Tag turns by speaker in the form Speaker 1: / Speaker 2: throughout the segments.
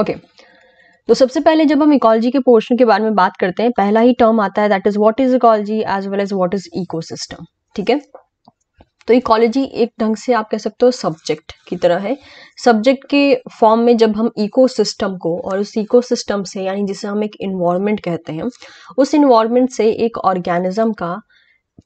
Speaker 1: Okay तो सबसे पहले जब हम इकोलॉजी के पोर्शन के बारे में बात करते हैं पहला ही टर्म आता है that is what is ecology as well as what is ecosystem ठीक है तो इकोलॉजी एक ढंग से आप कह सकते हो सब्जेक्ट की तरह है सब्जेक्ट के फॉर्म में जब हम इकोसिस्टम को और उस इकोसिस्टम से यानी जिसे हम एक इन्वायरमेंट कहते हैं उस इन्वायरमेंट से एक ऑर्गेनिज्म का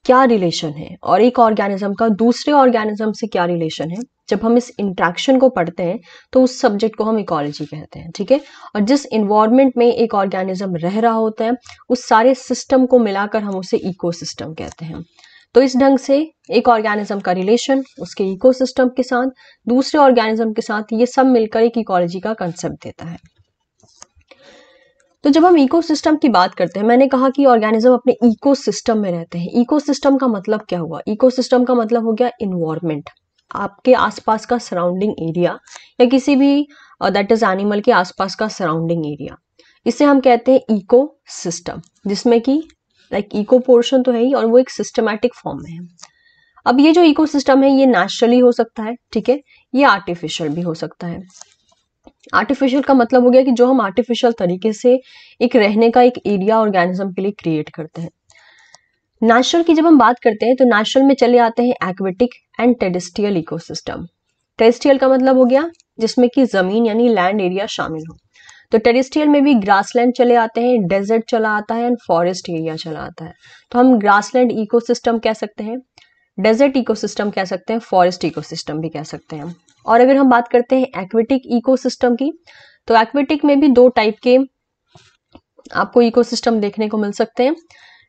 Speaker 1: क्या रिलेशन है और एक ऑर्गेनिज्म का दूसरे ऑर्गेनिज्म से क्या रिलेशन है जब हम इस इंट्रैक्शन को पढ़ते हैं तो उस सब्जेक्ट को हम इकोलॉजी कहते हैं ठीक है और जिस इन्वायरमेंट में एक ऑर्गेनिज्म रह रहा होता है उस सारे सिस्टम को मिलाकर हम उसे इकोसिस्टम कहते हैं तो इस ढंग से एक ऑर्गेनिज्म का रिलेशन उसके इकोसिस्टम के साथ दूसरे ऑर्गेनिज्म के साथ ये सब मिलकर एक इकोलॉजी का कंसेप्ट देता है तो जब हम इकोसिस्टम की बात करते हैं मैंने कहा कि ऑर्गेनिज्म अपने इकोसिस्टम में रहते हैं इकोसिस्टम का मतलब क्या हुआ इकोसिस्टम का मतलब हो गया इन्वायरमेंट आपके आसपास का सराउंडिंग एरिया या किसी भी दैट इज एनिमल के आसपास का सराउंडिंग एरिया इसे हम कहते हैं इको सिस्टम जिसमें कि लाइक इको पोर्शन तो है ही और वो एक सिस्टमैटिक फॉर्म में है अब ये जो इको है ये नेचुरली हो सकता है ठीक है ये आर्टिफिशियल भी हो सकता है आर्टिफिशियल का मतलब हो गया कि जो हम आर्टिफिशियल तरीके से एक रहने का एक एरिया ऑर्गेनिज्म के लिए क्रिएट करते हैं नेचुरल की जब हम बात करते हैं तो नेचुरल में चले आते हैं aquatic and terrestrial ecosystem terrestrial का मतलब हो गया जिसमें कि जमीन यानी लैंड एरिया शामिल हो तो टेरिस्ट्रियल में भी ग्रासलैंड चले आते हैं डेजर्ट चला आता है एंड फॉरेस्ट एरिया चला आता है तो हम ग्रासलैंड इकोसिस्टम कह सकते हैं डेजर्ट इकोसिस्टम कह सकते हैं फॉरेस्ट इकोसिस्टम भी कह सकते हैं और अगर हम बात करते हैं एक्वेटिक इकोसिस्टम की तो एक्वेटिक में भी दो टाइप के आपको इकोसिस्टम देखने को मिल सकते हैं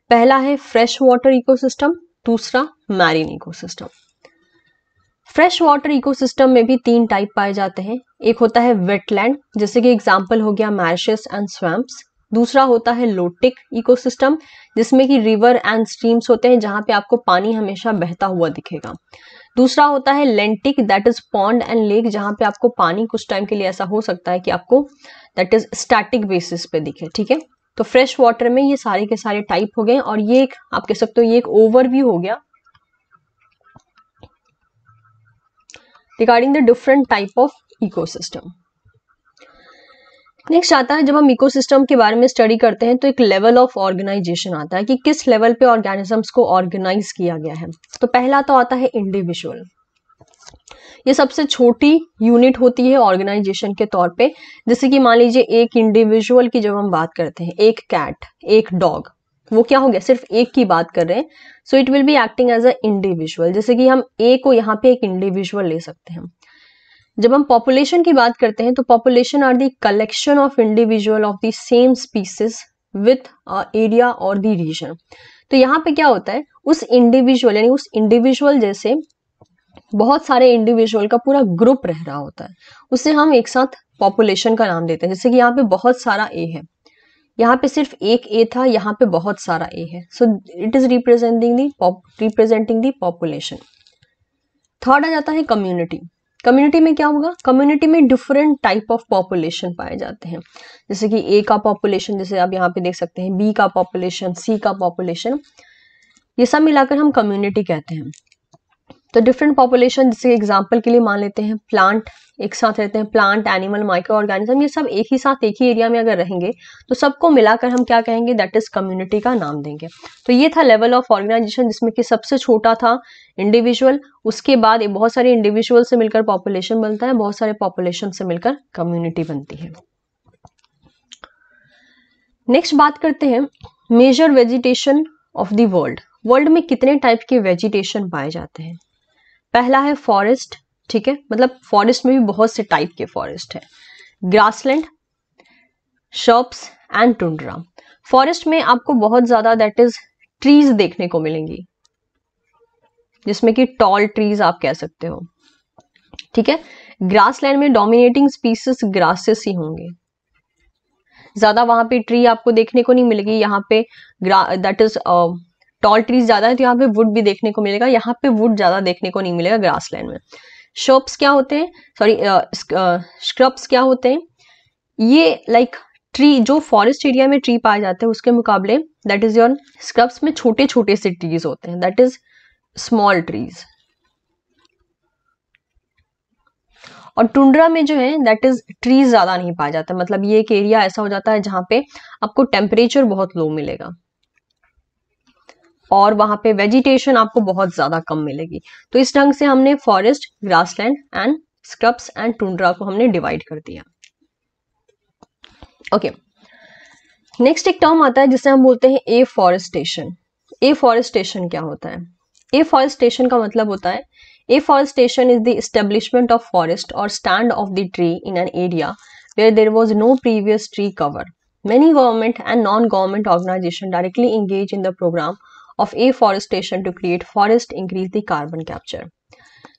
Speaker 1: पहला है फ्रेश वाटर इकोसिस्टम दूसरा marine ecosystem fresh water ecosystem में भी तीन टाइप पाए जाते हैं एक होता है वेटलैंड जैसे कि एग्जाम्पल हो गया मैशेस एंड स्वैम्प्स दूसरा होता है लोटिक इकोसिस्टम जिसमें कि रिवर एंड स्ट्रीम्स होते हैं जहां पे आपको पानी हमेशा बहता हुआ दिखेगा दूसरा होता है lentic that is pond and lake जहां पे आपको पानी कुछ टाइम के लिए ऐसा हो सकता है कि आपको दैट इज स्टैटिक बेसिस पे दिखे ठीक है तो फ्रेश वाटर में ये सारे के सारे टाइप हो गए और ये एक आप कह सकते हो ये एक ओवरव्यू हो गया regarding the different type of ecosystem next आता है जब हम इकोसिस्टम के बारे में स्टडी करते हैं तो एक लेवल ऑफ ऑर्गेनाइजेशन आता है कि किस लेवल पे ऑर्गेनिजम्स को ऑर्गेनाइज किया गया है तो पहला तो आता है इंडिविजुअल ये सबसे छोटी यूनिट होती है ऑर्गेनाइजेशन के तौर पे जैसे कि मान लीजिए एक इंडिविजुअल की जब हम बात करते हैं एक कैट एक डॉग वो क्या हो गया सिर्फ एक की बात कर रहे हैं so it will be acting as a individual जैसे कि हम ए को यहाँ पे एक इंडिविजुअल ले सकते हैं जब हम पॉपुलेशन की बात करते हैं तो population are the collection of individual of the same species with area और द रीजन तो यहाँ पे क्या होता है उस इंडिविजुअल यानी उस इंडिविजुअल जैसे बहुत सारे इंडिविजुअल का पूरा ग्रुप रह रहा होता है उसे हम एक साथ पॉपुलेशन का नाम देते हैं जैसे कि यहाँ पे बहुत सारा ए है यहाँ पे सिर्फ एक ए था यहाँ पे बहुत सारा ए है so it is representing the representing the population third आ जाता है कम्युनिटी कम्युनिटी में क्या होगा कम्युनिटी में डिफरेंट टाइप ऑफ पॉपुलेशन पाए जाते हैं जैसे कि ए का पॉपुलेशन जैसे आप यहाँ पे देख सकते हैं बी का पॉपुलेशन सी का पॉपुलेशन ये सब मिलाकर हम कम्युनिटी कहते हैं तो डिफरेंट पॉपुलेशन जैसे एग्जाम्पल के लिए मान लेते हैं प्लांट एक साथ रहते हैं प्लांट एनिमल माइक्रो ऑर्गेनिज्म ये सब एक ही साथ एक ही एरिया में अगर रहेंगे तो सबको मिलाकर हम क्या कहेंगे दैट इज कम्युनिटी का नाम देंगे तो ये था लेवल ऑफ ऑर्गेनाइजेशन जिसमें कि सबसे छोटा था इंडिविजुअल उसके बाद बहुत सारे इंडिविजुअल से मिलकर पॉपुलेशन बनता है बहुत सारे पॉपुलेशन से मिलकर कम्युनिटी बनती है नेक्स्ट बात करते हैं major vegetation of world world world में कितने टाइप के वेजिटेशन पाए जाते हैं पहला है फॉरेस्ट ठीक है मतलब फॉरेस्ट में भी बहुत से टाइप के फॉरेस्ट है grassland shops and tundra forest में आपको बहुत ज्यादा दैट इज ट्रीज देखने को मिलेंगी जिसमें कि टॉल ट्रीज आप कह सकते हो ठीक है ग्रासलैंड में डोमिनेटिंग स्पीसीस ग्रासेस ही होंगे ज्यादा वहां पे ट्री आपको देखने को नहीं मिलेगी यहाँ पे दैट इज टॉल ट्रीज ज्यादा है तो यहाँ पे वुड भी देखने को मिलेगा यहाँ पे वुड ज्यादा देखने को नहीं मिलेगा ग्रास लैंड में शॉप्स क्या होते हैं सॉरी स्क्रब्स uh, uh, क्या होते हैं ये लाइक like, ट्री जो फॉरेस्ट एरिया में ट्री पाए जाते हैं उसके मुकाबले दैट इज योर स्क्रब्स में छोटे छोटे से ट्रीज होते हैं दैट इज स्मॉल ट्रीज और टुंड्रा में जो है दैट इज ट्रीज ज्यादा नहीं पाया जाता मतलब ये एक एरिया ऐसा हो जाता है जहां पे आपको टेम्परेचर बहुत लो मिलेगा और वहां पे वेजिटेशन आपको बहुत ज्यादा कम मिलेगी तो इस ढंग से हमने forest grassland and scrubs and tundra को हमने डिवाइड कर दिया ओके नेक्स्ट एक टर्म आता है जिसे हम बोलते हैं ए फॉरेस्टेशन ए फॉरेस्टेशन क्या होता है ए फॉरेस्टेशन का मतलब होता है afforestation is the establishment of forest or stand of the tree in an area where there was no previous tree cover many government and non government organisation directly engage in the programme of afforestation to create forest increase the carbon capture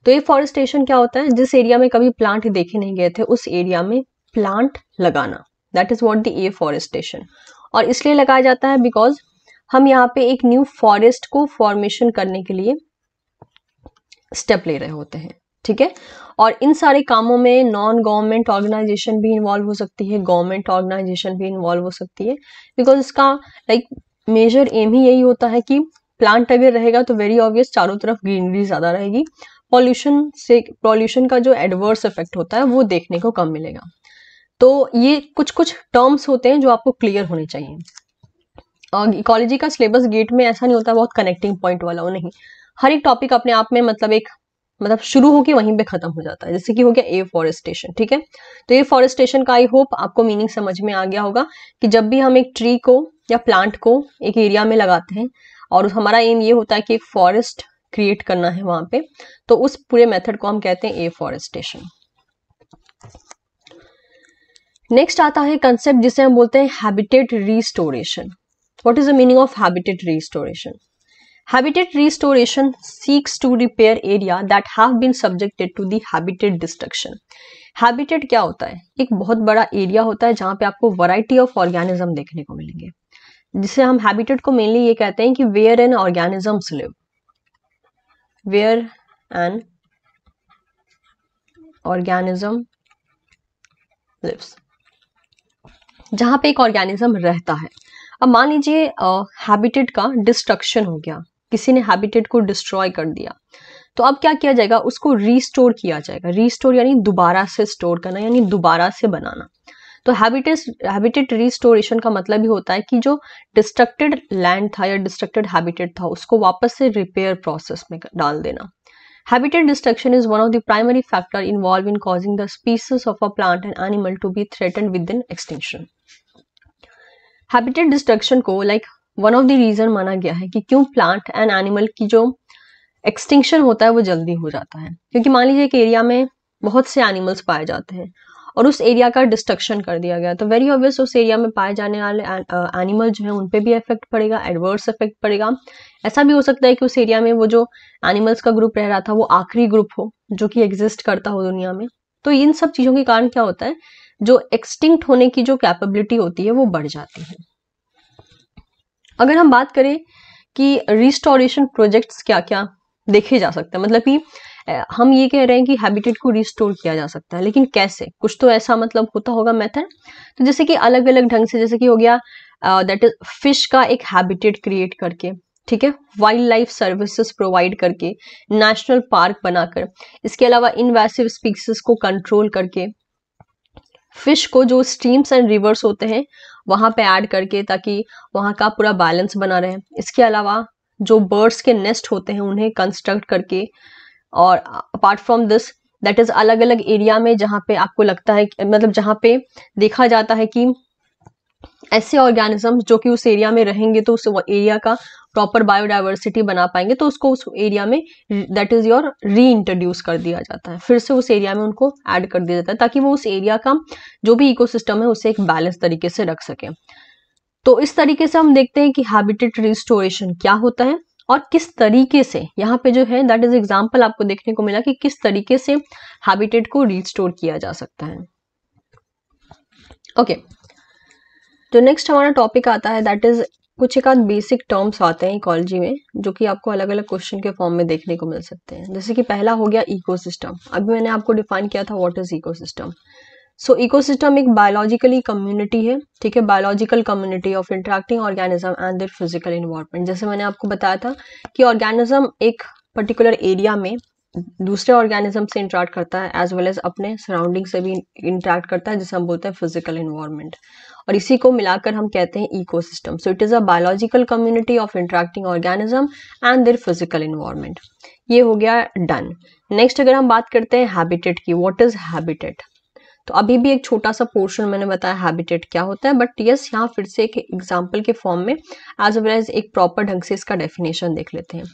Speaker 1: तो एफॉरेस्टेशन क्या होता है जिस area में कभी plant देखे नहीं गए थे उस एरिया में प्लांट लगाना that is what the afforestation और इसलिए लगाया जाता है बिकॉज हम यहाँ पे एक न्यू फॉरेस्ट को फॉर्मेशन करने के लिए स्टेप ले रहे होते हैं ठीक है और इन सारे कामों में नॉन गवर्नमेंट ऑर्गेनाइजेशन भी इन्वॉल्व हो सकती है गवर्नमेंट ऑर्गेनाइजेशन भी इन्वॉल्व हो सकती है बिकॉज इसका लाइक like, मेजर एम ही यही होता है कि प्लांट अगर रहेगा तो वेरी ऑब्वियस चारों तरफ ग्रीनरी ज़्यादा रहेगी पॉल्यूशन से पॉल्यूशन का जो एडवर्स इफेक्ट होता है वो देखने को कम मिलेगा तो ये कुछ कुछ टर्म्स होते हैं जो आपको क्लियर होने चाहिए इकोलॉजी का सिलेबस गेट में ऐसा नहीं होता बहुत कनेक्टिंग पॉइंट वाला हो नहीं हर एक टॉपिक अपने आप में मतलब एक मतलब शुरू होके वहीं पे खत्म हो जाता है जैसे कि हो गया ए फॉरेस्टेशन ठीक है तो ए फॉरेस्टेशन का आई होप आपको मीनिंग समझ में आ गया होगा कि जब भी हम एक ट्री को या प्लांट को एक एरिया में लगाते हैं और हमारा एम ये होता है कि एक फॉरेस्ट क्रिएट करना है वहां पे तो उस पूरे मेथड को हम कहते हैं ए फॉरेस्टेशन नेक्स्ट आता है कंसेप्ट जिसे हम बोलते हैं habitat restoration what is the meaning of habitat restoration Habitat restoration seeks to repair area that have been subjected to the habitat destruction. Habitat क्या होता है एक बहुत बड़ा एरिया होता है जहाँ पे आपको वराइटी ऑफ ऑर्गेनिज्म देखने को मिलेंगे जिसे हम हैबिटेट को मेनली ये कहते हैं कि where an organisms live where an organism lives जहाँ पे एक ऑर्गेनिज्म रहता है अब मान लीजिए हैबिटेट का डिस्ट्रक्शन हो गया किसी ने हैबिटेट को डिस्ट्रॉय कर दिया तो अब क्या किया जाएगा उसको रीस्टोर किया जाएगा रीस्टोर यानी दोबारा से स्टोर करना यानी दोबारा से बनाना तो हैबिटेट हैबिटेट रीस्टोरेशन का मतलब ही होता है कि जो डिस्ट्रक्टेड लैंड था या डिस्ट्रक्टेड हैबिटेट था उसको वापस से रिपेयर प्रोसेस में डाल देना habitat destruction is one of the primary factor involve in causing the species of a plant and animal to be threaten with in extinction habitat destruction को like like, one of the reason माना गया है कि क्यों plant and animal की जो extinction होता है वो जल्दी हो जाता है क्योंकि मान लीजिए एक एरिया में बहुत से एनिमल्स पाए जाते हैं और उस एरिया का डिस्ट्रक्शन कर दिया गया तो वेरी ऑब्वियस उस एरिया में पाए जाने वाले एनिमल uh, जो है उन पर भी इफेक्ट पड़ेगा एडवर्स इफेक्ट पड़ेगा ऐसा भी हो सकता है कि उस एरिया में वो जो एनिमल्स का ग्रुप रह रहा था वो आखिरी ग्रुप हो जो कि एग्जिस्ट करता हो दुनिया में तो इन सब चीज़ों के कारण क्या होता है जो एक्सटिंक्ट होने की जो कैपेबिलिटी होती है वो बढ़ जाती है अगर हम बात करें कि रिस्टोरेशन प्रोजेक्ट्स क्या क्या देखे जा सकते हैं मतलब कि हम ये कह रहे हैं कि हैबिटेट को रिस्टोर किया जा सकता है लेकिन कैसे कुछ तो ऐसा मतलब होता होगा मेथड तो जैसे कि अलग अलग ढंग से जैसे कि हो गया दैट इज फिश का एक हैबिटेट क्रिएट करके ठीक है वाइल्ड लाइफ सर्विसेज प्रोवाइड करके नेशनल पार्क बनाकर इसके अलावा इन्वेसिव स्पीसीज को कंट्रोल करके फिश को जो स्ट्रीम्स एंड रिवर्स होते हैं वहाँ पे ऐड करके ताकि वहाँ का पूरा बैलेंस बना रहे इसके अलावा जो बर्ड्स के नेस्ट होते हैं उन्हें कंस्ट्रक्ट करके और apart from this that is अलग अलग एरिया में जहाँ पे आपको लगता है मतलब जहाँ पे देखा जाता है कि ऐसे ऑर्गेनिजम्स जो कि उस एरिया में रहेंगे तो उस एरिया का प्रॉपर बायोडाइवर्सिटी बना पाएंगे तो उसको उस एरिया में that is your reintroduce कर दिया जाता है फिर से उस एरिया में उनको ऐड कर दिया जाता है ताकि वो उस एरिया का जो भी इकोसिस्टम है उसे एक बैलेंस तरीके से रख सके तो इस तरीके से हम देखते हैं कि हैबिटेट रिस्टोरेशन क्या होता है और किस तरीके से यहाँ पे जो है दैट इज एग्जाम्पल आपको देखने को मिला कि किस तरीके से हैबिटेट को रिस्टोर किया जा सकता है ओके okay. जो तो नेक्स्ट हमारा टॉपिक आता है दैट इज कुछ एक आध बेसिक टर्म्स आते हैं इकोलॉजी में जो कि आपको अलग अलग क्वेश्चन के फॉर्म में देखने को मिल सकते हैं जैसे कि पहला हो गया इकोसिस्टम अभी मैंने आपको डिफाइन किया था what is ecosystem so ecosystem एक बायोलॉजिकली कम्युनिटी है ठीक है biological community of interacting organism and their physical involvement जैसे मैंने आपको बताया था कि ऑर्गेनिज्म एक पर्टिकुलर एरिया में दूसरे ऑर्गेनिज्म से इंटरेक्ट करता है एज वेल एज अपने सराउंडिंग से भी इंटरेक्ट करता है जिसे हम बोलते हैं फिजिकल इन्वायरमेंट और इसी को मिलाकर हम कहते हैं ecosystem so it is a biological community of interacting organism and their physical environment ये हो गया डन नेक्स्ट अगर हम बात करते हैं हैबिटेट की वॉट इज़ हैबिटेट तो अभी भी एक छोटा सा पोर्शन मैंने बताया हैबिटेट क्या होता है बट यस यहाँ फिर से एक एग्जाम्पल के फॉर्म में एज वेल एज एक प्रॉपर ढंग से इसका डेफिनेशन देख लेते हैं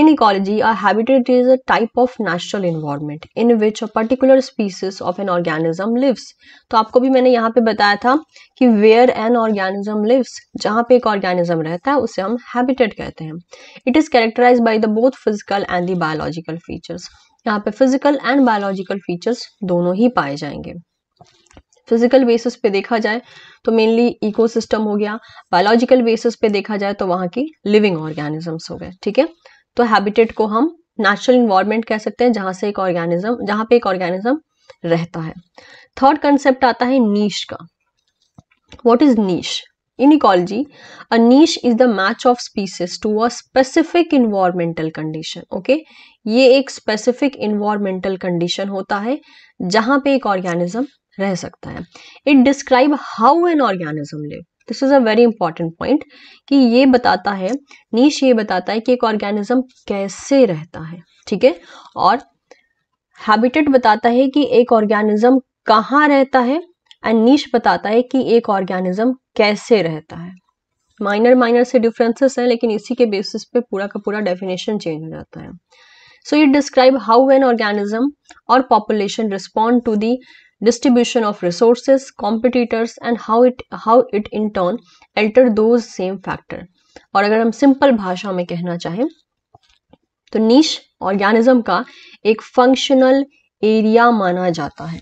Speaker 1: In ecology, a habitat is a type of natural environment in which a particular species of an organism lives. तो आपको भी मैंने यहाँ पे बताया था कि where an organism lives, जहाँ पे एक organism रहता है उसे हम habitat कहते हैं It is characterized by the both physical and the biological features. यहाँ पे physical and biological features दोनों ही पाए जाएंगे फिजिकल बेसिस पे देखा जाए तो मेनली इकोसिस्टम हो गया बायोलॉजिकल बेसिस पे देखा जाए तो वहाँ की लिविंग ऑर्गेनिजम्स हो गए ठीक है तो हैबिटेट को हम नेचुरल इन्वायरमेंट कह सकते हैं जहां से एक ऑर्गेनिज्म जहां पे एक ऑर्गेनिज्म रहता है थर्ड कंसेप्ट आता है नीश का what is niche in ecology a niche is the match of species to a specific environmental condition okay ये एक स्पेसिफिक इन्वायरमेंटल कंडीशन होता है जहां पे एक ऑर्गेनिज्म रह सकता है it describe how an organism live this is a very important point कि ये बताता है नीश ये बताता है कि एक ऑर्गेनिज्म कैसे रहता है ठीक है और हैबिटेट बताता है कि एक ऑर्गेनिज्म कहाँ रहता है एंड नीश बताता है कि एक ऑर्गेनिज्म कैसे रहता है माइनर माइनर से डिफरेंसेस हैं लेकिन इसी के बेसिस पे पूरा का पूरा डेफिनेशन चेंज हो जाता है so you describe how an organism or population respond to the distribution of resources, competitors and how it how it in turn alter those same factor. और अगर हम सिंपल भाषा में कहना चाहें तो नीश ऑर्गेनिज्म का एक फंक्शनल एरिया माना जाता है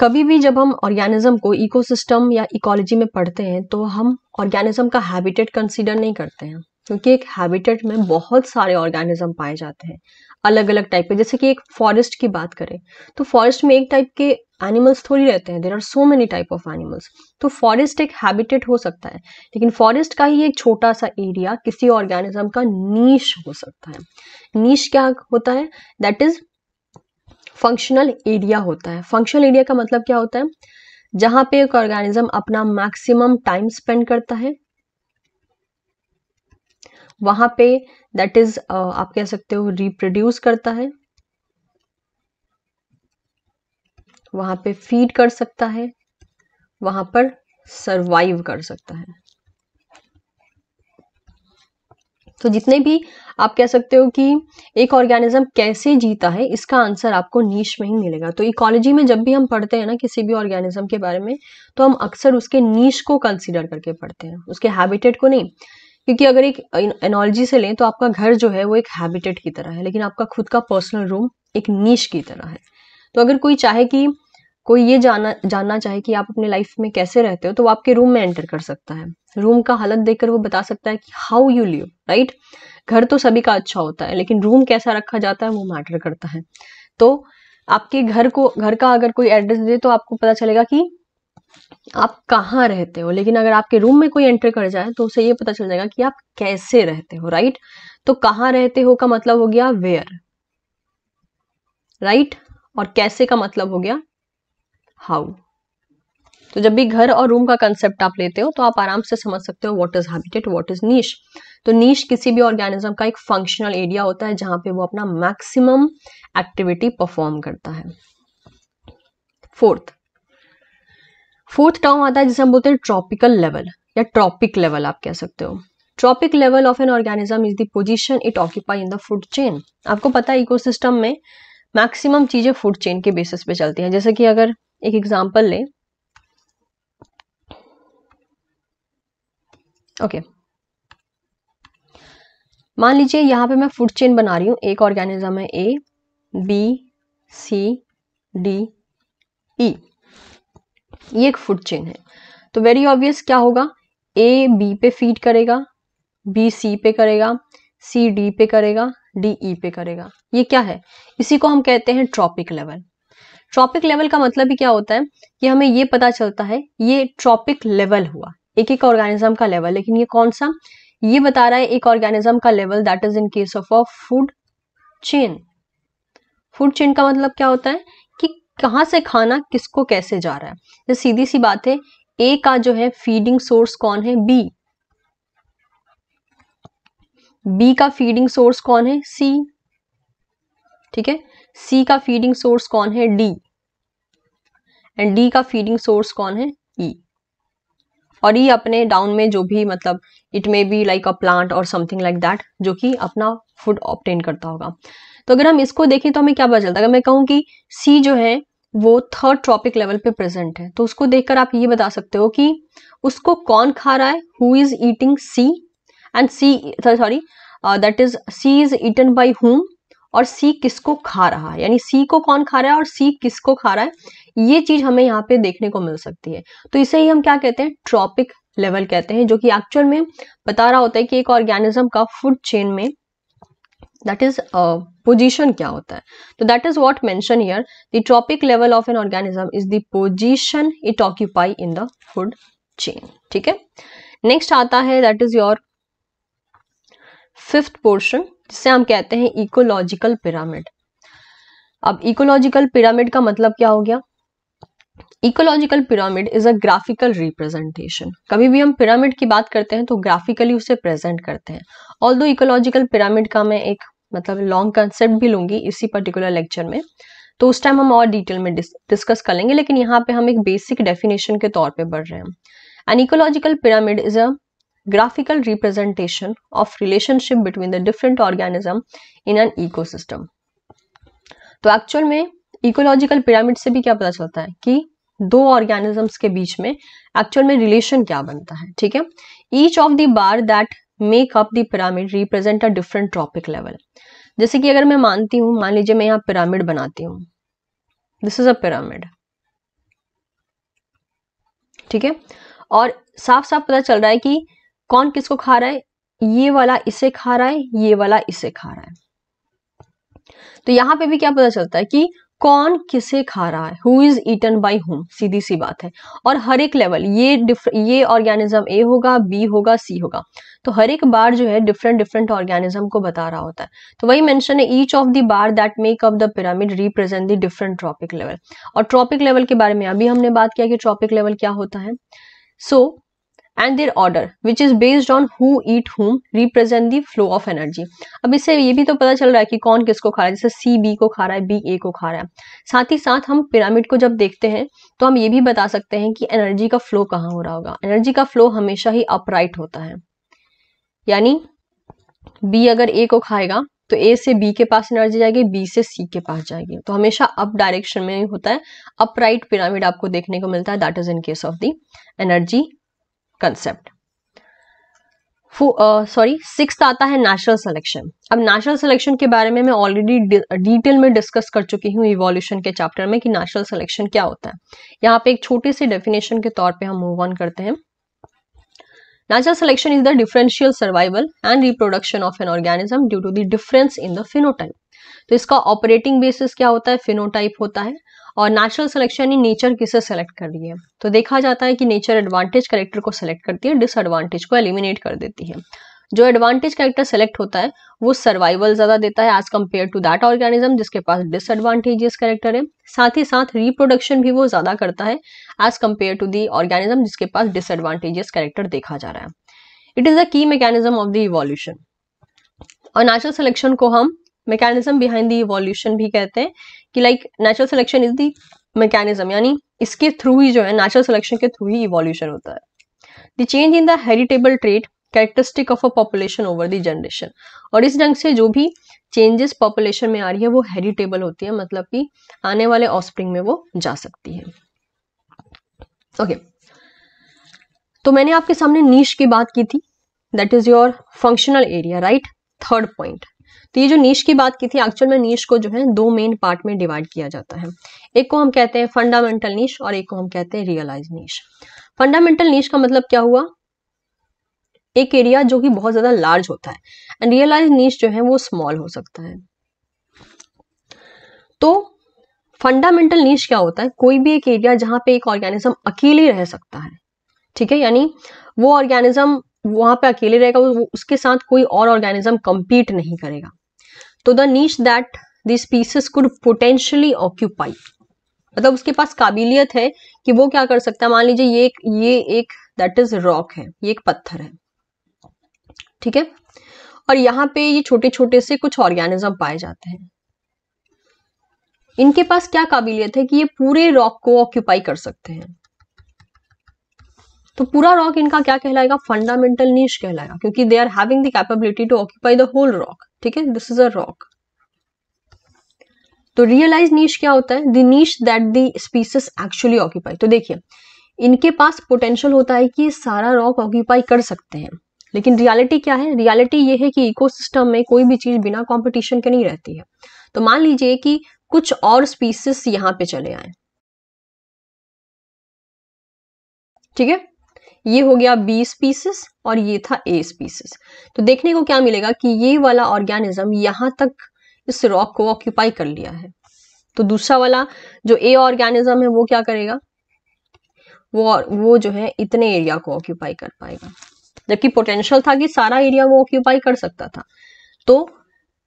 Speaker 1: कभी भी जब हम ऑर्गेनिज्म को इकोसिस्टम या इकोलॉजी में पढ़ते हैं तो हम ऑर्गेनिज्म का हैबिटेट कंसीडर नहीं करते हैं क्योंकि एक हैबिटेट में बहुत सारे ऑर्गेनिज्म पाए जाते हैं अलग अलग टाइप के जैसे कि एक फॉरेस्ट की बात करें तो फॉरेस्ट में एक टाइप के एनिमल्स थोड़ी रहते हैं there are so many type of animals तो फॉरेस्ट एक हैबिटेट हो सकता है लेकिन फॉरेस्ट का ही एक छोटा सा एरिया किसी ऑर्गेनिज्म का नीश हो सकता है नीश क्या होता है दैट इज फंक्शनल एरिया होता है फंक्शनल एरिया का मतलब क्या होता है जहां पे एक ऑर्गेनिज्म अपना मैक्सिमम टाइम स्पेंड करता है वहां पे दैट इज uh, आप कह सकते हो रिप्रोड्यूस करता है वहां पे फीड कर सकता है वहां पर सरवाइव कर सकता है तो जितने भी आप कह सकते हो कि एक ऑर्गेनिज्म कैसे जीता है इसका आंसर आपको नीच में ही मिलेगा तो इकोलॉजी में जब भी हम पढ़ते हैं ना किसी भी ऑर्गेनिज्म के बारे में तो हम अक्सर उसके नीच को कंसिडर करके पढ़ते हैं उसके हैबिटेट को नहीं क्योंकि अगर एक एनोलॉजी से लें तो आपका घर जो है वो एक हैबिटेट की तरह है लेकिन आपका खुद का पर्सनल रूम एक नीच की तरह है तो अगर कोई चाहे कि कोई ये जाना जानना चाहे कि आप अपने लाइफ में कैसे रहते हो तो वो आपके रूम में एंटर कर सकता है रूम का हालत देखकर वो बता सकता है कि हाउ यू लिव राइट घर तो सभी का अच्छा होता है लेकिन रूम कैसा रखा जाता है वो मैटर करता है तो आपके घर को घर का अगर कोई एड्रेस दे तो आपको पता चलेगा कि आप कहाँ रहते हो लेकिन अगर आपके रूम में कोई एंट्री कर जाए तो उसे ये पता चल जाएगा कि आप कैसे रहते हो राइट तो कहाँ रहते हो का मतलब हो गया वेयर राइट और कैसे का मतलब हो गया हाउ तो जब भी घर और रूम का कंसेप्ट आप लेते हो तो आप आराम से समझ सकते हो what is habitat what is niche तो नीश किसी भी ऑर्गेनिज्म का एक फंक्शनल एरिया होता है जहां पे वो अपना मैक्सिमम एक्टिविटी परफॉर्म करता है फोर्थ फोर्थ टर्म आता है जिसे हम बोलते हैं ट्रॉपिकल लेवल या ट्रॉपिक लेवल आप कह सकते हो trophic level of an organism is the position it occupy in the food chain आपको पता है इकोसिस्टम में मैक्सिमम चीजें फूड चेन के बेसिस पे चलती हैं जैसे कि अगर एक एग्जांपल लें ओके मान लीजिए यहां पे मैं फूड चेन बना रही हूं एक ऑर्गेनिज्म है A B C D E ये एक फूड चेन है तो वेरी ऑब्वियस क्या होगा ए बी पे फीड करेगा बी सी पे करेगा सी डी पे करेगा डी ई e पे करेगा ये क्या है इसी को हम कहते हैं ट्रॉपिक लेवल ट्रॉपिक लेवल का मतलब ही क्या होता है कि हमें ये पता चलता है ये ट्रॉपिक लेवल हुआ एक एक ऑर्गेनिज्म का लेवल लेकिन ये कौन सा ये बता रहा है एक ऑर्गेनिज्म का level that is in case of a food chain food chain का मतलब क्या होता है कहाँ से खाना किसको कैसे जा रहा है ये सीधी सी बात है ए का जो है फीडिंग सोर्स कौन है बी बी का फीडिंग सोर्स कौन है सी ठीक है सी का फीडिंग सोर्स कौन है डी एंड डी का फीडिंग सोर्स कौन है ई e. और e अपने डाउन में जो भी मतलब it may be like a plant or something like that जो कि अपना फूड ऑप्टेन करता होगा तो अगर हम इसको देखें तो हमें क्या पता चलता है अगर मैं कहूँ कि सी जो है वो थर्ड ट्रॉपिक लेवल पे प्रेजेंट है तो उसको देखकर आप ये बता सकते हो कि उसको कौन खा रहा है who is eating C and C sorry that is C is eaten by whom और सी किसको खा रहा है यानी सी को कौन खा रहा है और सी किसको खा रहा है ये चीज हमें यहाँ पे देखने को मिल सकती है तो इसे ही हम क्या कहते हैं ट्रॉपिक लेवल कहते हैं जो कि एक्चुअल में बता रहा होता है कि एक ऑर्गेनिज्म का फूड चेन में दैट इज पोजिशन क्या होता है तो that is what mention here the trophic level of an organism is the position it occupy in the food chain ठीक है नेक्स्ट आता है that is your fifth portion जिसे हम कहते हैं इकोलॉजिकल पिरामिड अब इकोलॉजिकल पिरामिड का मतलब क्या हो गया ecological pyramid is a graphical representation कभी भी हम पिरामिड की बात करते हैं तो ग्राफिकली उसे प्रेजेंट करते हैं ऑल दो इकोलॉजिकल पिरामिड का मैं एक मतलब लॉन्ग कंसेप्ट भी लूंगी इसी पर्टिकुलर लेक्चर में तो उस टाइम हम और डिटेल में डिस्कस कर लेंगे लेकिन यहाँ पे हम एक बेसिक डेफिनेशन के तौर पे बढ़ रहे हैं an ecological pyramid is a graphical representation of relationship between the different organism in an ecosystem तो एक्चुअल में इकोलॉजिकल पिरामिड से भी क्या पता चलता है कि दो ऑर्गेनिजम्स के बीच में एक्चुअल में रिलेशन क्या बनता है ठीक है each of the bar that make up the pyramid represent a different trophic level जैसे कि अगर मैं मानती हूँ मान लीजिए मैं यहाँ पिरामिड बनाती हूँ दिस इज अ पिरामिड ठीक है और साफ साफ पता चल रहा है कि कौन किसको खा रहा है ये वाला इसे खा रहा है ये वाला इसे खा रहा है तो यहां पे भी क्या पता चलता है कि कौन किसे खा रहा है who is eaten by whom सीधी सी बात है और हर एक लेवल ये ये ऑर्गेनिज्म ए होगा बी होगा सी होगा तो हर एक बार जो है डिफरेंट डिफरेंट ऑर्गेनिज्म को बता रहा होता है तो वही मेंशन है each of the bar that make up the pyramid represent the different trophic level और ट्रॉपिक लेवल के बारे में अभी हमने बात किया कि ट्रॉपिक लेवल क्या होता है so so, and their order which is based on who eat whom represent the flow of energy अब इससे ये भी तो पता चल रहा है कि कौन किसको खा रहा है जैसे सी बी को खा रहा है बी ए को खा रहा है साथ ही साथ हम पिरामिड को जब देखते हैं तो हम ये भी बता सकते हैं कि एनर्जी का फ्लो कहाँ हो रहा होगा एनर्जी का फ्लो हमेशा ही अपराइट होता है यानी बी अगर ए को खाएगा तो ए से बी के पास एनर्जी जाएगी बी से सी के पास जाएगी तो हमेशा अप डायरेक्शन में होता है अपराइट पिरामिड आपको देखने को मिलता है that is in case of the energy concept sorry six आता है नेशनल सिलेक्शन अब नेशनल सिलेक्शन के बारे में मैं ऑलरेडी डिटेल में डिस्कस कर चुकी हूँ इवोल्यूशन के चैप्टर में कि नेशनल सिलेक्शन क्या होता है यहाँ पे एक छोटे से डेफिनेशन के तौर पे हम मूव ऑन करते हैं natural selection is the differential survival and reproduction of an organism due to the difference in the phenotype तो इसका ऑपरेटिंग बेसिस क्या होता है फिनोटाइप होता है और नेचुरल सिलेक्शन ही नेचर किसे सेलेक्ट कर रही है तो देखा जाता है कि नेचर एडवांटेज करेक्टर को सेलेक्ट करती है डिसएडवांटेज को एलिमिनेट कर देती है जो एडवांटेज कैरेक्टर सेलेक्ट होता है वो सर्वाइवल ज्यादा देता है as compare to that organism जिसके पास डिसएडवांटेजेस कैरेक्टर है साथ ही साथ रिप्रोडक्शन भी वो ज्यादा करता है as compare to the organism जिसके पास डिसएडवांटेजेस कैरेक्टर देखा जा रहा है it is the key mechanism of the evolution और नेचुरल सिलेक्शन को हम मैकेनिज्म बिहाइंड द इवोल्यूशन भी कहते हैं कि like natural selection is the mechanism यानी इसके थ्रू ही जो है नेचुरल सिलेक्शन के थ्रू ही इवोल्यूशन होता है the change in the heritable trait characteristic of a population over the generation और इस ढंग से जो भी चेंजेस पॉपुलेशन में आ रही है वो हेरिटेबल होती है मतलब कि आने वाले ऑस्प्रिंग में वो जा सकती है ओके okay. तो मैंने आपके सामने नीश की बात की थी that is your functional area right third point तो ये जो नीश की बात की थी एक्चुअल में नीश को जो है दो मेन पार्ट में डिवाइड किया जाता है एक को हम कहते हैं फंडामेंटल नीश और एक को हम कहते हैं रियलाइज नीश फंडामेंटल नीश का मतलब क्या हुआ एक एरिया जो कि बहुत ज्यादा लार्ज होता है एंड रियलाइज नीच जो है वो स्मॉल हो सकता है तो फंडामेंटल नीच क्या होता है कोई भी एक एरिया जहां पे एक ऑर्गेनिज्म अकेले रह सकता है ठीक है यानी वो ऑर्गेनिज्म वहां पे अकेले रहेगा उसके साथ कोई और ऑर्गेनिज्म कंपीट नहीं करेगा तो the niche that this pieces could potentially occupy मतलब उसके पास काबिलियत है कि वो क्या कर सकता है मान लीजिए ये ये एक दैट इज रॉक है ये एक पत्थर है ठीक है और यहाँ पे ये छोटे छोटे से कुछ ऑर्गेनिज्म पाए जाते हैं इनके पास क्या काबिलियत है कि ये पूरे रॉक को ऑक्यूपाई कर सकते हैं तो पूरा रॉक इनका क्या कहलाएगा फंडामेंटल नीच कहलाएगा क्योंकि they are having the capability to occupy the whole rock ठीक है दिस इज अ रॉक तो रियलाइज नीच क्या होता है the niche that the species actually occupy तो देखिए इनके पास पोटेंशियल होता है कि सारा रॉक ऑक्यूपाई कर सकते हैं लेकिन रियलिटी क्या है रियलिटी ये है कि इकोसिस्टम में कोई भी चीज बिना कंपटीशन के नहीं रहती है तो मान लीजिए कि कुछ और स्पीसीस यहां पे चले आए ठीक है ये हो गया बी स्पीसीस और ये था ए स्पीसीस तो देखने को क्या मिलेगा कि ये वाला ऑर्गेनिज्म यहां तक इस रॉक को ऑक्यूपाई कर लिया है तो दूसरा वाला जो ए ऑर्गेनिज्म है वो क्या करेगा वो वो जो है इतने एरिया को ऑक्यूपाई कर पाएगा जबकि पोटेंशियल था कि सारा एरिया वो ऑक्यूपाई कर सकता था तो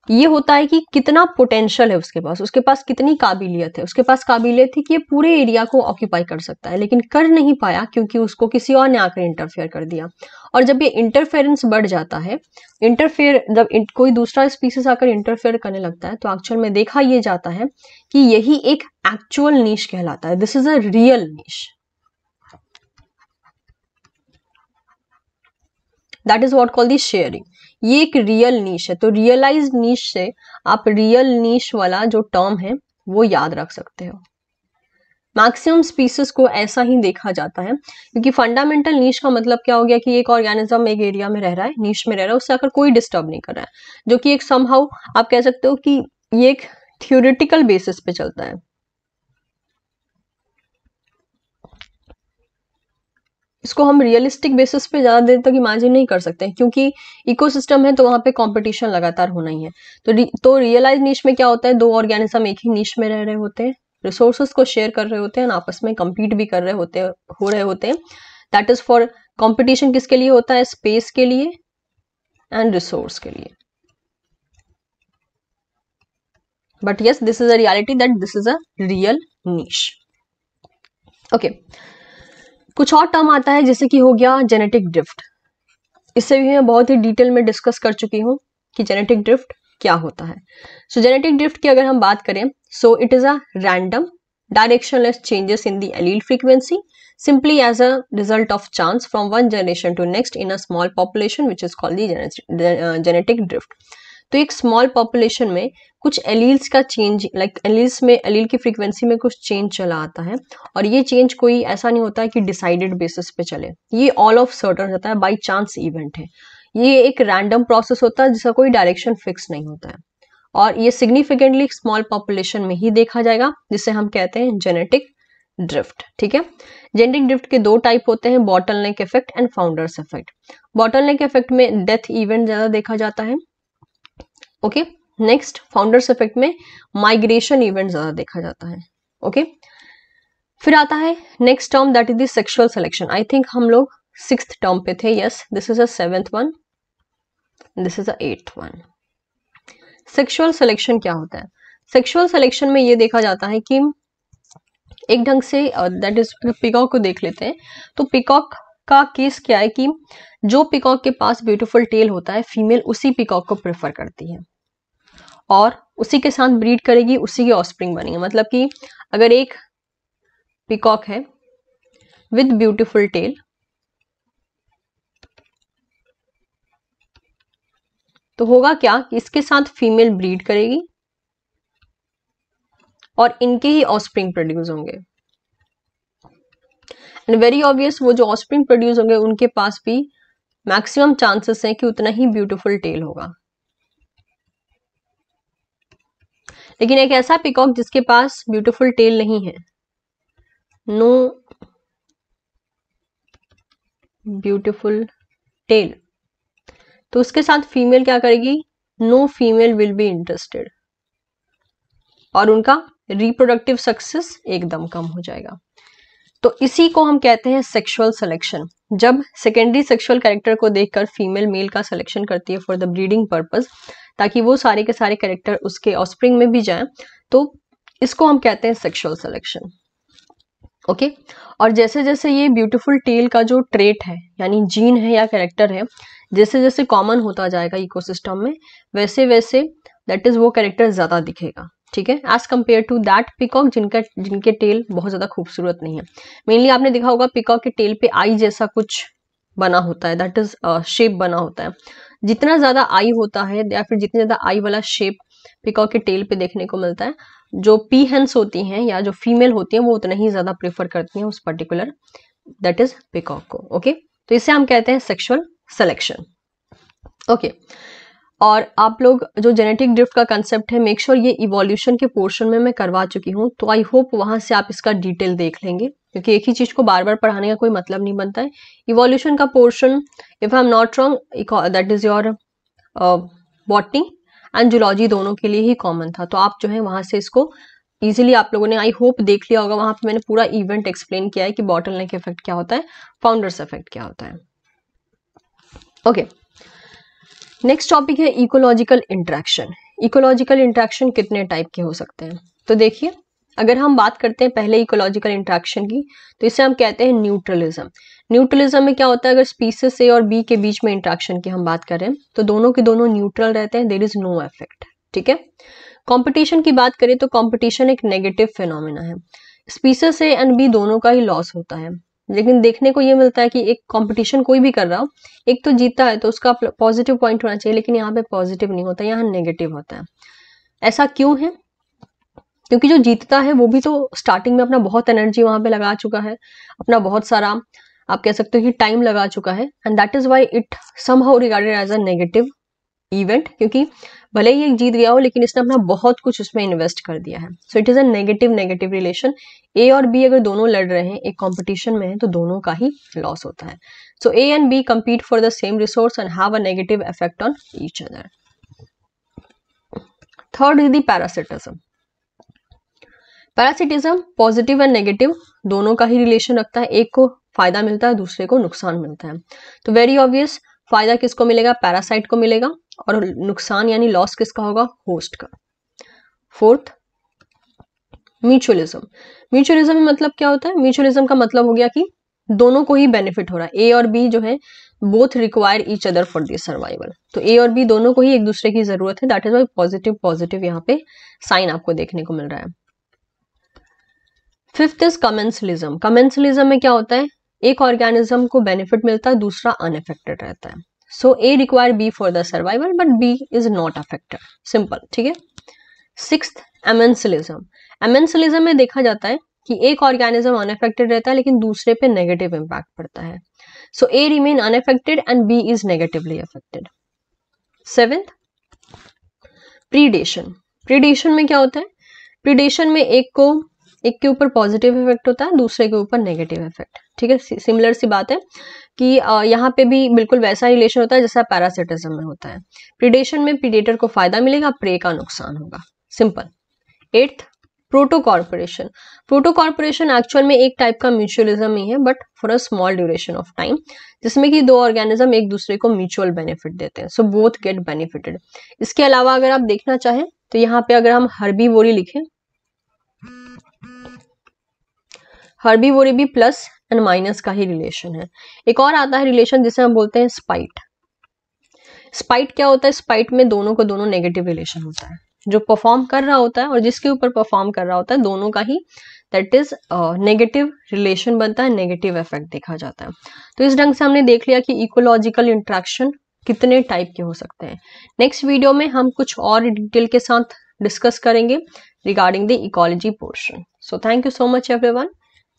Speaker 1: ये होता है कि कितना पोटेंशियल है उसके पास उसके पास कितनी काबिलियत है उसके पास काबिलियत थी कि ये पूरे एरिया को ऑक्यूपाई कर सकता है लेकिन कर नहीं पाया क्योंकि उसको किसी और ने आकर इंटरफेयर कर दिया और जब ये इंटरफेरेंस बढ़ जाता है इंटरफेयर जब कोई दूसरा स्पीसीज आकर इंटरफेयर करने लगता है तो एक्चुअल में देखा ये जाता है कि यही एक एक्चुअल नीच कहलाता है this is a real niche that is what call the sharing ये एक रियल नीश है तो रियलाइज नीश से आप रियल नीश वाला जो टर्म है वो याद रख सकते हो मैक्सिमम स्पीसीज को ऐसा ही देखा जाता है क्योंकि फंडामेंटल नीश का मतलब क्या हो गया कि एक ऑर्गेनिज्म एक एरिया में रह रहा है नीश में रह रहा है उससे अगर कोई डिस्टर्ब नहीं कर रहा है जो कि एक समहाउ आप कह सकते हो कि ये एक थ्योरिटिकल बेसिस पे चलता है इसको हम रियलिस्टिक बेसिस पे ज़्यादा देर तक इमेजिन नहीं कर सकते हैं क्योंकि इकोसिस्टम है तो वहां पे कंपटीशन लगातार होना ही है तो तो रियलाइज नीच में क्या होता है दो ऑर्गेनिज्म एक ही नीच में रह रहे होते हैं रिसोर्सेस को शेयर कर रहे होते हैं आपस में कम्पीट भी कर रहे होते हो रहे होते हैं दैट इज फॉर कॉम्पिटिशन किसके लिए होता है स्पेस के लिए एंड रिसोर्स के लिए but yes this is a reality that this is a real niche okay okay. कुछ और टर्म आता है जैसे कि हो गया जेनेटिक ड्रिफ्ट इससे भी मैं बहुत ही डिटेल में डिस्कस कर चुकी हूँ कि जेनेटिक ड्रिफ्ट क्या होता है सो जेनेटिक ड्रिफ्ट की अगर हम बात करें so it is a random directionless changes in the allele frequency simply as a result of chance from one generation to next in a small population which is called the genetic drift तो एक small population में कुछ alleles का change like alleles में allele की frequency में कुछ change चला आता है और ये चेंज कोई ऐसा नहीं होता है कि डिसाइडेड बेसिस पे चले ये ऑल ऑफ सर्टन रहता है बाई चांस इवेंट है ये एक रैंडम प्रोसेस होता है जिसका कोई डायरेक्शन फिक्स नहीं होता है और ये सिग्निफिकेंटली स्मॉल पॉपुलेशन में ही देखा जाएगा जिसे हम कहते हैं जेनेटिक ड्रिफ्ट ठीक है जेनेटिक ड्रिफ्ट के दो टाइप होते हैं bottleneck effect and founders effect bottleneck effect में डेथ इवेंट ज्यादा देखा जाता है ओके नेक्स्ट फाउंडर्स इफेक्ट में माइग्रेशन इवेंट ज्यादा देखा जाता है ओके okay? फिर आता है next term that is the sexual selection I think हम लोग सिक्स टर्म पे थे yes this is seventh one this is eighth one sexual selection क्या होता है सेक्सुअल सिलेक्शन में ये देखा जाता है कि एक ढंग से दैट इज पिकॉक को देख लेते हैं तो पिकॉक का केस क्या है कि जो पिकॉक के पास ब्यूटीफुल टेल होता है फीमेल उसी पिकॉक को प्रेफर करती है और उसी के साथ ब्रीड करेगी उसी के ऑस्प्रिंग बनेंगे मतलब कि अगर एक पिकॉक है विद ब्यूटीफुल टेल तो होगा क्या कि इसके साथ फीमेल ब्रीड करेगी और इनके ही ऑस्प्रिंग प्रोड्यूस होंगे एंड वेरी ऑब्वियस वो जो ऑस्प्रिंग प्रोड्यूस होंगे उनके पास भी मैक्सिमम चांसेस हैं कि उतना ही ब्यूटीफुल टेल होगा लेकिन एक ऐसा पिकॉक जिसके पास ब्यूटीफुल टेल नहीं है नो ब्यूटीफुल टेल तो उसके साथ फीमेल क्या करेगी no female will be interested और उनका रिप्रोडक्टिव सक्सेस एकदम कम हो जाएगा तो इसी को हम कहते हैं सेक्सुअल सिलेक्शन जब सेकेंडरी सेक्सुअल कैरेक्टर को देखकर फीमेल मेल का सिलेक्शन करती है फॉर द ब्रीडिंग पर्पज ताकि वो सारे के सारे करेक्टर उसके ऑस्प्रिंग में भी जाए तो इसको हम कहते हैं सेक्शुअल सेलेक्शन ओके और जैसे जैसे ये ब्यूटीफुल टेल का जो ट्रेट है यानी जीन है या करेक्टर है जैसे जैसे कॉमन होता जाएगा इकोसिस्टम में वैसे वैसे दैट इज वो कैरेक्टर ज़्यादा दिखेगा ठीक है as compare to that peacock जिनका जिनके टेल बहुत ज़्यादा खूबसूरत नहीं है मेनली आपने देखा होगा पिकॉक के टेल पे आई जैसा कुछ बना होता है दैट इज शेप बना होता है जितना ज्यादा आई होता है या फिर जितने ज्यादा आई वाला शेप पिकॉक के टेल पे देखने को मिलता है जो पी हेंस होती हैं या जो फीमेल होती हैं वो उतना ही ज्यादा प्रेफर करती हैं उस पर्टिकुलर दैट इज पिकॉक को ओके तो इसे हम कहते हैं सेक्शुअल सेलेक्शन ओके और आप लोग जो जेनेटिक ड्रिफ्ट का कंसेप्ट है मेक श्योर sure ये इवोल्यूशन के पोर्शन में मैं करवा चुकी हूँ तो आई होप वहाँ से आप इसका डिटेल देख लेंगे क्योंकि एक ही चीज को बार बार पढ़ाने का कोई मतलब नहीं बनता है इवोल्यूशन का portion if I am not wrong that is your botany and zoology दोनों के लिए ही कॉमन था तो आप जो है वहां से इसको इजिली आप लोगों ने आई होप देख लिया होगा वहां पे मैंने पूरा इवेंट एक्सप्लेन किया है कि बॉटल नेक इफेक्ट क्या होता है फाउंडर्स इफेक्ट क्या होता है ओके नेक्स्ट टॉपिक है इकोलॉजिकल इंट्रैक्शन इकोलॉजिकल इंट्रैक्शन कितने टाइप के हो सकते हैं तो देखिए अगर हम बात करते हैं पहले इकोलॉजिकल इंट्रैक्शन की तो इसे हम कहते हैं न्यूट्रलिज्म न्यूट्रलिज्म में क्या होता है अगर स्पीसीज ए और बी के बीच में इंट्रैक्शन की हम बात करें तो दोनों के दोनों न्यूट्रल रहते हैं देर इज नो इफेक्ट ठीक है कॉम्पिटिशन की बात करें तो कॉम्पिटिशन एक नेगेटिव फिनोमिना है स्पीसीज ए एंड बी दोनों का ही लॉस होता है लेकिन देखने को ये मिलता है कि एक कंपटीशन कोई भी कर रहा हो एक तो जीतता है तो उसका पॉजिटिव पॉइंट होना चाहिए लेकिन यहाँ पे पॉजिटिव नहीं होता यहाँ नेगेटिव होता है ऐसा क्यों है क्योंकि जो जीतता है वो भी तो स्टार्टिंग में अपना बहुत एनर्जी वहां पे लगा चुका है अपना बहुत सारा आप कह सकते हो कि टाइम लगा चुका है and that is why it somehow regarded as a negative event क्योंकि भले ही एक जीत गया हो लेकिन इसने अपना बहुत कुछ उसमें इन्वेस्ट कर दिया है so it is a negative negative relation A और बी अगर दोनों लड़ रहे हैं एक कॉम्पिटिशन में है तो दोनों का ही लॉस होता है so A and B compete for the same resource and have a negative effect on each other third is parasitism parasitism positive and negative दोनों का ही रिलेशन रखता है एक को फायदा मिलता है दूसरे को नुकसान मिलता है तो वेरी ऑब्वियस फायदा किसको मिलेगा पैरासाइट को मिलेगा और नुकसान यानी लॉस किसका होगा होस्ट का फोर्थ म्यूचुअलिज्म म्यूचुअलिज्म में मतलब क्या होता है म्यूचुअलिज्म का मतलब हो गया कि दोनों को ही बेनिफिट हो रहा है ए और बी जो है both require each other for the survival तो ए और बी दोनों को ही एक दूसरे की जरूरत है that is why positive positive यहाँ पे साइन आपको देखने को मिल रहा है फिफ्थ इज कमेंसलिज्म कमेंसलिज्म में क्या होता है एक ऑर्गेनिज्म को बेनिफिट मिलता है दूसरा अनएफेक्टेड रहता है so A require B for the survival but B is not affected simple ठीक है सिक्स एमेंसलिज्म एमेंसलिज्म में देखा जाता है कि एक ऑर्गेनिज्म अनएफेक्टेड रहता है लेकिन दूसरे पे नेगेटिव इम्पैक्ट पड़ता है so A remain unaffected and B is negatively affected seventh predation predation में क्या होता है प्रीडेशन में एक को एक के ऊपर पॉजिटिव इफेक्ट होता है दूसरे के ऊपर नेगेटिव इफेक्ट ठीक है सिमिलर सी बात है कि यहाँ पे भी बिल्कुल वैसा रिलेशन होता है जैसा पैरासिटिज्म में होता है प्रिडेशन में प्रीडेटर को फायदा मिलेगा प्रे का नुकसान होगा simple eighth protocooperation protocooperation actual में एक टाइप का म्यूचुअलिज्म ही है but for a small duration of time जिसमें कि दो ऑर्गेनिज्म एक दूसरे को म्यूचुअल बेनिफिट देते हैं सो बोथ गेट बेनिफिटेड इसके अलावा अगर आप देखना चाहें तो यहाँ पे अगर हम हर्बीवोरी लिखें वोरी भी प्लस एंड माइनस का ही रिलेशन है एक और आता है रिलेशन जिसे हम बोलते हैं स्पाइट स्पाइट क्या होता है स्पाइट में दोनों को दोनों नेगेटिव रिलेशन होता है जो परफॉर्म कर रहा होता है और जिसके ऊपर परफॉर्म कर रहा होता है दोनों का ही दैट इज नेगेटिव रिलेशन बनता है नेगेटिव इफेक्ट देखा जाता है तो इस ढंग से हमने देख लिया कि इकोलॉजिकल इंट्रैक्शन कितने टाइप के हो सकते हैं नेक्स्ट वीडियो में हम कुछ और डिटेल के साथ डिस्कस करेंगे regarding the ecology portion so thank you so much every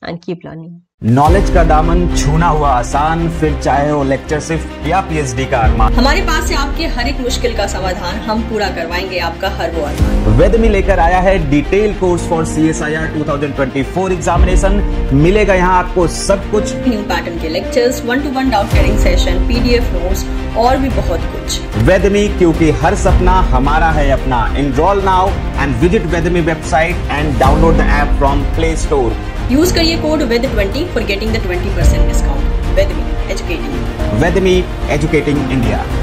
Speaker 1: and keep learning knowledge का दामन छूना हुआ आसान फिर चाहे वो लेक्चर सिर्फ या पीएचडी का अरमान हमारे पास है आपके हर एक मुश्किल का समाधान हम पूरा करवाएंगे आपका हर वो अरमान वेद में लेकर आया है detail course for C S I R two thousand twenty four examination मिलेगा यहाँ आपको सब कुछ न्यू पैटर्न के lectures one to one doubt carrying session P F note और भी बहुत कुछ वेदमी क्योंकि हर सपना हमारा है अपना enroll now and visit with me website and download the app from play store use करिए code with twenty for getting the twenty percent discount with me educating with me educating India